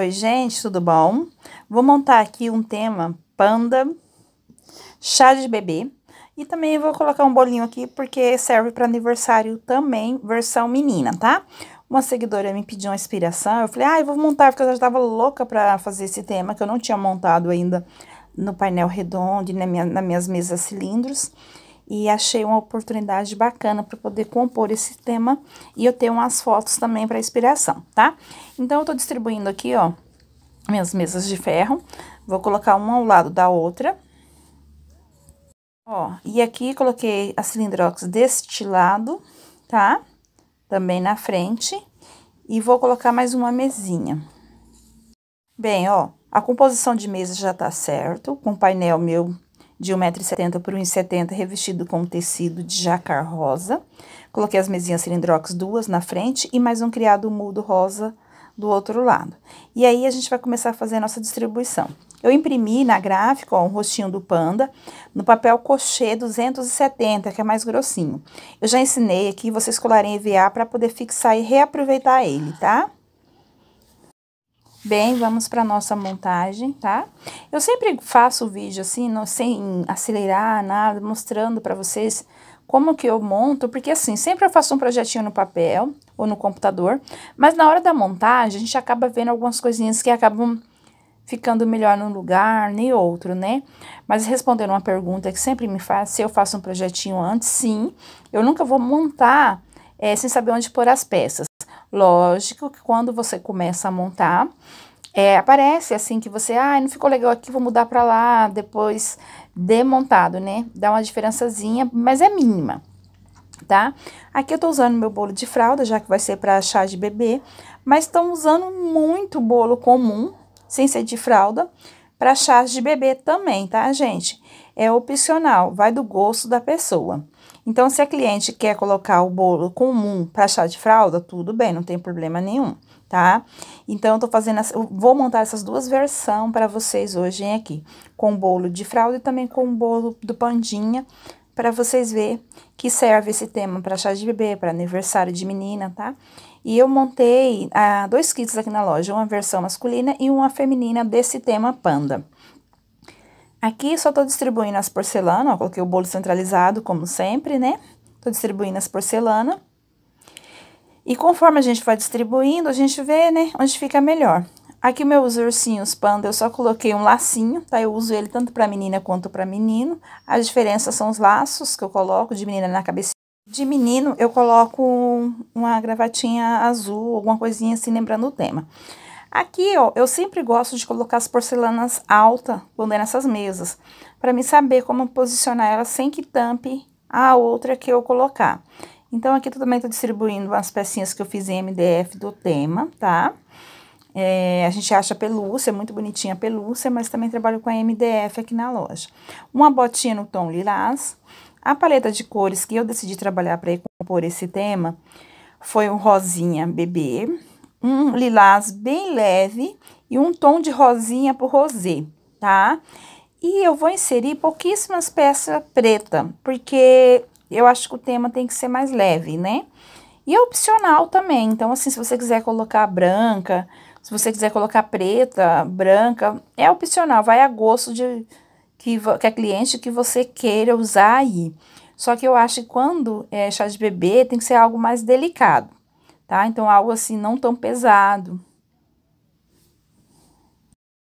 Oi, gente, tudo bom? Vou montar aqui um tema panda, chá de bebê. E também vou colocar um bolinho aqui, porque serve para aniversário também, versão menina, tá? Uma seguidora me pediu uma inspiração, eu falei, ah, eu vou montar, porque eu já estava louca para fazer esse tema, que eu não tinha montado ainda no painel redondo, na minha, nas minhas mesas cilindros e achei uma oportunidade bacana para poder compor esse tema e eu tenho umas fotos também para inspiração, tá? Então, eu tô distribuindo aqui, ó, minhas mesas de ferro, vou colocar uma ao lado da outra. Ó, e aqui coloquei a cilindrox deste lado, tá? Também na frente, e vou colocar mais uma mesinha. Bem, ó, a composição de mesa já tá certo, com o painel meu de 1,70m por 1,70m, revestido com tecido de jacar rosa. Coloquei as mesinhas cilindrox duas na frente e mais um criado mudo rosa do outro lado. E aí, a gente vai começar a fazer a nossa distribuição. Eu imprimi na gráfica, ó, um rostinho do panda, no papel cochê 270, que é mais grossinho. Eu já ensinei aqui, vocês colarem EVA para poder fixar e reaproveitar ele, tá? Bem, vamos para nossa montagem, tá? Eu sempre faço o vídeo assim, não, sem acelerar nada, mostrando para vocês como que eu monto, porque assim, sempre eu faço um projetinho no papel ou no computador, mas na hora da montagem a gente acaba vendo algumas coisinhas que acabam ficando melhor num lugar, nem outro, né? Mas respondendo uma pergunta que sempre me faz, se eu faço um projetinho antes, sim, eu nunca vou montar é, sem saber onde pôr as peças. Lógico que quando você começa a montar, é, aparece assim que você, ah, não ficou legal aqui, vou mudar para lá, depois demontado, né? Dá uma diferençazinha, mas é mínima, tá? Aqui eu tô usando meu bolo de fralda, já que vai ser para chá de bebê, mas estão usando muito bolo comum, sem ser de fralda, para chás de bebê também, tá, gente? É opcional, vai do gosto da pessoa. Então, se a cliente quer colocar o bolo comum para chá de fralda, tudo bem, não tem problema nenhum, tá? Então, eu tô fazendo, eu vou montar essas duas versões para vocês hoje hein, aqui, com bolo de fralda e também com bolo do pandinha, para vocês ver que serve esse tema para chá de bebê, para aniversário de menina, tá? E eu montei ah, dois kits aqui na loja, uma versão masculina e uma feminina desse tema panda, Aqui só tô distribuindo as porcelanas, ó, coloquei o bolo centralizado, como sempre, né? Tô distribuindo as porcelanas. E conforme a gente vai distribuindo, a gente vê, né, onde fica melhor. Aqui meus ursinhos panda, eu só coloquei um lacinho, tá? Eu uso ele tanto para menina quanto para menino. As diferenças são os laços que eu coloco de menina na cabeça. De menino, eu coloco uma gravatinha azul, alguma coisinha assim, lembrando o tema. Aqui, ó, eu sempre gosto de colocar as porcelanas alta quando é nessas mesas, para me saber como posicionar ela sem que tampe a outra que eu colocar. Então, aqui também tô distribuindo as pecinhas que eu fiz em MDF do tema, tá? É, a gente acha pelúcia, é muito bonitinha a pelúcia, mas também trabalho com a MDF aqui na loja. Uma botinha no tom lilás. A paleta de cores que eu decidi trabalhar para compor esse tema foi o rosinha bebê, um lilás bem leve e um tom de rosinha pro rosê, tá? E eu vou inserir pouquíssimas peças preta, porque eu acho que o tema tem que ser mais leve, né? E é opcional também, então assim, se você quiser colocar branca, se você quiser colocar preta, branca, é opcional, vai a gosto de que, que a cliente que você queira usar aí. Só que eu acho que quando é chá de bebê tem que ser algo mais delicado tá? Então, algo assim não tão pesado.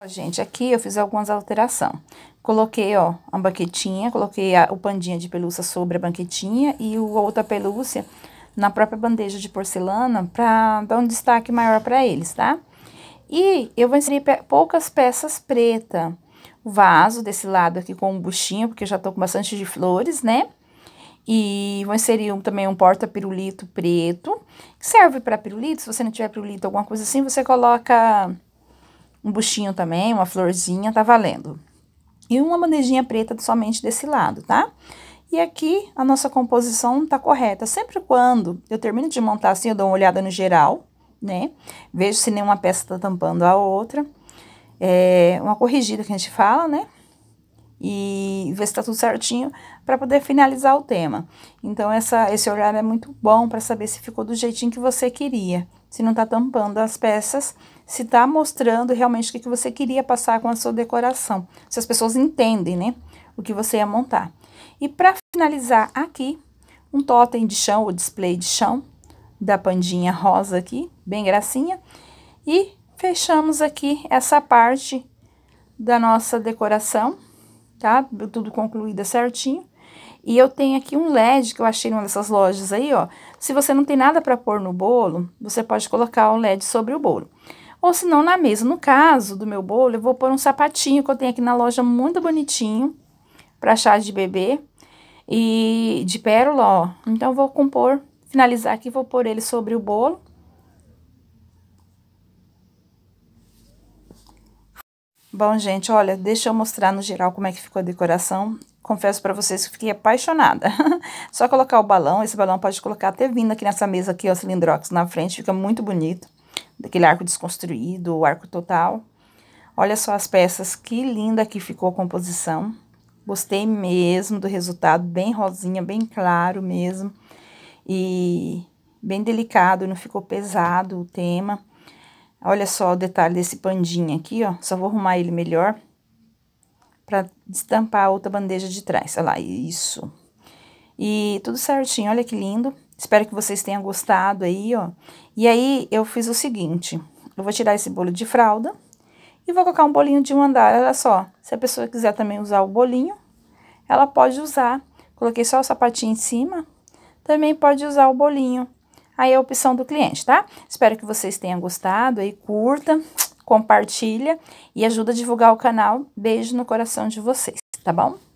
Gente, aqui eu fiz algumas alterações. Coloquei, ó, a banquetinha, coloquei a, o pandinha de pelúcia sobre a banquetinha e o outra pelúcia na própria bandeja de porcelana para dar um destaque maior para eles, tá? E eu vou inserir pe poucas peças preta. O vaso desse lado aqui com um buchinho, porque já tô com bastante de flores, né? E vou inserir um, também um porta-pirulito preto, que serve para pirulito. Se você não tiver pirulito, alguma coisa assim, você coloca um buchinho também, uma florzinha, tá valendo. E uma bandejinha preta somente desse lado, tá? E aqui a nossa composição tá correta. Sempre quando eu termino de montar assim, eu dou uma olhada no geral, né? Vejo se nenhuma peça tá tampando a outra. É uma corrigida que a gente fala, né? e ver se está tudo certinho para poder finalizar o tema. Então, essa, esse horário é muito bom para saber se ficou do jeitinho que você queria, se não está tampando as peças, se está mostrando realmente o que, que você queria passar com a sua decoração, se as pessoas entendem, né, o que você ia montar. E para finalizar aqui, um totem de chão, ou display de chão, da pandinha rosa aqui, bem gracinha. E fechamos aqui essa parte da nossa decoração tá? Tudo concluída certinho. E eu tenho aqui um LED que eu achei numa dessas lojas aí, ó. Se você não tem nada para pôr no bolo, você pode colocar um LED sobre o bolo. Ou se não, na mesa. No caso do meu bolo, eu vou pôr um sapatinho que eu tenho aqui na loja, muito bonitinho, para chá de bebê e de pérola, ó. Então, vou compor, finalizar aqui, vou pôr ele sobre o bolo. Bom, gente, olha, deixa eu mostrar no geral como é que ficou a decoração. Confesso para vocês que fiquei apaixonada. Só colocar o balão, esse balão pode colocar até vindo aqui nessa mesa aqui, ó, cilindrox na frente, fica muito bonito. Daquele arco desconstruído, o arco total. Olha só as peças, que linda que ficou a composição. Gostei mesmo do resultado, bem rosinha, bem claro mesmo. E bem delicado, não ficou pesado o tema. Olha só o detalhe desse pandinha aqui, ó. Só vou arrumar ele melhor pra destampar a outra bandeja de trás. Olha lá, isso. E tudo certinho, olha que lindo. Espero que vocês tenham gostado aí, ó. E aí, eu fiz o seguinte. Eu vou tirar esse bolo de fralda e vou colocar um bolinho de um andar, olha só. Se a pessoa quiser também usar o bolinho, ela pode usar. Coloquei só o sapatinho em cima, também pode usar o bolinho aí é a opção do cliente, tá? Espero que vocês tenham gostado, aí curta, compartilha e ajuda a divulgar o canal. Beijo no coração de vocês, tá bom?